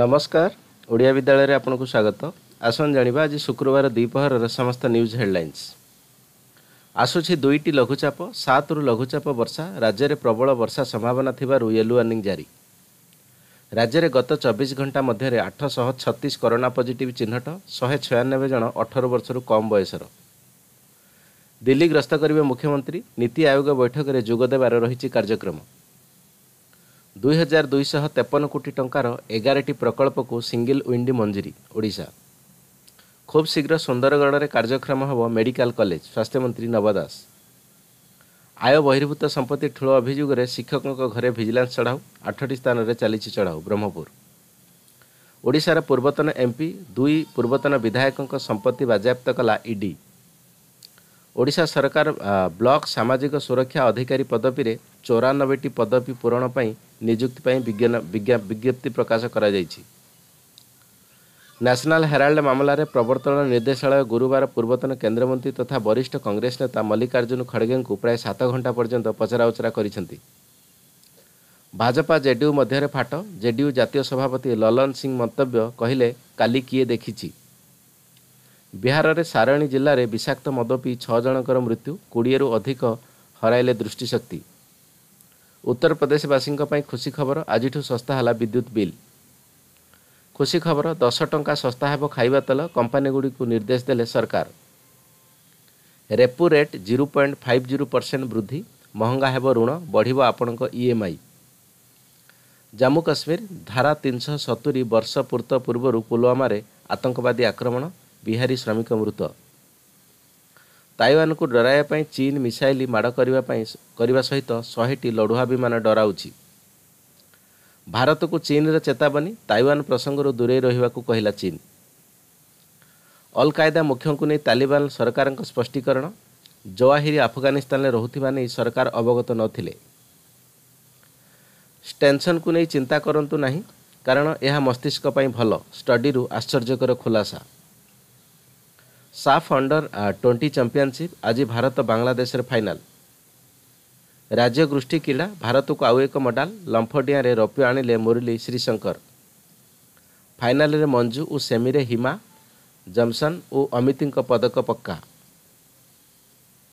ନମସ୍କାର ଓଡ଼ିଆ ବିଦ୍ୟାଳୟରେ ଆପଣଙ୍କୁ ସ୍ୱାଗତ ଆସନ୍ ଜାଣିବା ଆଜି ଶୁକ୍ରବାର ଦ୍ୱିପହରର ସମସ୍ତ ନ୍ୟୁଜ୍ ହେଡ଼ଲାଇନ୍ସ ଆସୁଛି ଦୁଇଟି ଲଘୁଚାପ ସାତରୁ ଲଘୁଚାପ ବର୍ଷା ରାଜ୍ୟରେ ପ୍ରବଳ ବର୍ଷା ସମ୍ଭାବନା ଥିବାରୁ ୟେଲୋ ୱାର୍ଣ୍ଣିଂ ଜାରି ରାଜ୍ୟରେ ଗତ ଚବିଶ ଘଣ୍ଟା ମଧ୍ୟରେ ଆଠଶହ ଛତିଶ କରୋନା ପଜିଟିଭ୍ ଚିହ୍ନଟ ଶହେ ଛୟାନବେ ଜଣ ଅଠର ବର୍ଷରୁ କମ୍ ବୟସର ଦିଲ୍ଲୀ ଗସ୍ତ କରିବେ ମୁଖ୍ୟମନ୍ତ୍ରୀ ନୀତି ଆୟୋଗ ବୈଠକରେ ଯୋଗଦେବାର ରହିଛି କାର୍ଯ୍ୟକ୍ରମ दुई हजार दुईश तेपन कोटि टा एघार प्रकल्पको सिङल ओिन्डो मञ्जरी ओडा खुब्शीघ्र सुन्दरगढा कार्यक्रम हेर्नु मेडिकल कलेज स्वास्थ्यमन्त्री नव दास आय बहिर्भूत सम्पत्ति ठुलो अभियुलेर शिक्षकको घर भिजिन्स चढाउ आठटान चाहिँ चढाउ ब्रह्मपुरशा पूर्वतन एमपी दुई पूर्वतन विधायक संपत्ति बाज्याप्त कला ईडी ଓଡ଼ିଶା ସରକାର ବ୍ଲକ୍ ସାମାଜିକ ସୁରକ୍ଷା ଅଧିକାରୀ ପଦବୀରେ ଚଉରାନବେଟି ପଦବୀ ପୂରଣ ପାଇଁ ନିଯୁକ୍ତି ପାଇଁ ବିଜ୍ଞପ୍ତି ପ୍ରକାଶ କରାଯାଇଛି ନ୍ୟାସନାଲ୍ ହେରାଲ୍ଡ ମାମଲାରେ ପ୍ରବର୍ତ୍ତନ ନିର୍ଦ୍ଦେଶାଳୟ ଗୁରୁବାର ପୂର୍ବତନ କେନ୍ଦ୍ରମନ୍ତ୍ରୀ ତଥା ବରିଷ୍ଠ କଂଗ୍ରେସ ନେତା ମଲ୍ଲିକାର୍ଜୁନ ଖଡ଼ଗେଙ୍କୁ ପ୍ରାୟ ସାତ ଘଣ୍ଟା ପର୍ଯ୍ୟନ୍ତ ପଚରାଉଚରା କରିଛନ୍ତି ଭାଜପା ଜେଡିୟୁ ମଧ୍ୟରେ ଫାଟ ଜେଡିୟୁ ଜାତୀୟ ସଭାପତି ଲଲନ ସିଂ ମନ୍ତବ୍ୟ କହିଲେ କାଲି କିଏ ଦେଖିଛି ବିହାରରେ ସାରଣୀ ଜିଲ୍ଲାରେ ବିଷାକ୍ତ ମଦ ପିଇ ଛଅ ଜଣଙ୍କର ମୃତ୍ୟୁ କୋଡ଼ିଏରୁ ଅଧିକ ହରାଇଲେ ଦୃଷ୍ଟିଶକ୍ତି ଉତ୍ତରପ୍ରଦେଶବାସୀଙ୍କ ପାଇଁ ଖୁସି ଖବର ଆଜିଠୁ ଶସ୍ତା ହେଲା ବିଦ୍ୟୁତ୍ ବିଲ୍ ଖୁସି ଖବର ଦଶ ଟଙ୍କା ଶସ୍ତା ହେବ ଖାଇବା ତେଲ କମ୍ପାନୀଗୁଡ଼ିକୁ ନିର୍ଦ୍ଦେଶ ଦେଲେ ସରକାର repo rate zero point five zero percent ବୃଦ୍ଧି ମହଙ୍ଗା ହେବ ଋଣ ବଢ଼ିବ ଆପଣଙ୍କ ଇଏମ୍ଆଇ ଜାମ୍ମୁ କାଶ୍ମୀର ଧାରା ତିନିଶହ ସତୁରି ବର୍ଷ ପୂର୍ତ୍ତ ପୂର୍ବରୁ ପୁଲୱାମାରେ ଆତଙ୍କବାଦୀ ଆକ୍ରମଣ ବିହାରୀ ଶ୍ରମିକ ମୃତ ତାଇୱାନକୁ ଡରାଇବା ପାଇଁ ଚୀନ ମିସାଇଲ ମାଡ଼ କରିବା ପାଇଁ କରିବା ସହିତ ଶହେଟି ଲଢୁଆ ବିମାନ ଡରାଉଛି ଭାରତକୁ ଚୀନର ଚେତାବନୀ ତାଇୱାନ ପ୍ରସଙ୍ଗରୁ ଦୂରେଇ ରହିବାକୁ କହିଲା ଚୀନ ଅଲକାଏଦା ମୁଖ୍ୟଙ୍କୁ ନେଇ ତାଲିବାନ ସରକାରଙ୍କ ସ୍ପଷ୍ଟୀକରଣ ଜୱାହିରି ଆଫଗାନିସ୍ତାନରେ ରହୁଥିବା ନେଇ ସରକାର ଅବଗତ ନଥିଲେ ଟେନସନକୁ ନେଇ ଚିନ୍ତା କରନ୍ତୁ ନାହିଁ କାରଣ ଏହା ମସ୍ତିଷ୍କ ପାଇଁ ଭଲ ଷ୍ଟଡିରୁ ଆଶ୍ଚର୍ଯ୍ୟକର ଖୁଲାସା ସାଫ୍ ଅଣ୍ଡର ଟ୍ୱେଣ୍ଟି ଚମ୍ପିଅନସିପ୍ ଆଜି ଭାରତ ବାଂଲାଦେଶରେ ଫାଇନାଲ୍ ରାଜ୍ୟ ରାଜ୍ୟଗୋଷ୍ଠୀ କ୍ରୀଡ଼ା ଭାରତକୁ ଆଉ ଏକ ମଡ଼ାଲ୍ ଲମ୍ଫଡିଆଁରେ ରୌପ୍ୟ ଆଣିଲେ ମୁରଲୀ ଶ୍ରୀଶଙ୍କର ଫାଇନାଲ୍ରେ ମଞ୍ଜୁ ଓ ସେମିରେ ହିମା ଜମ୍ସନ୍ ଓ ଅମିତଙ୍କ ପଦକ ପକ୍କା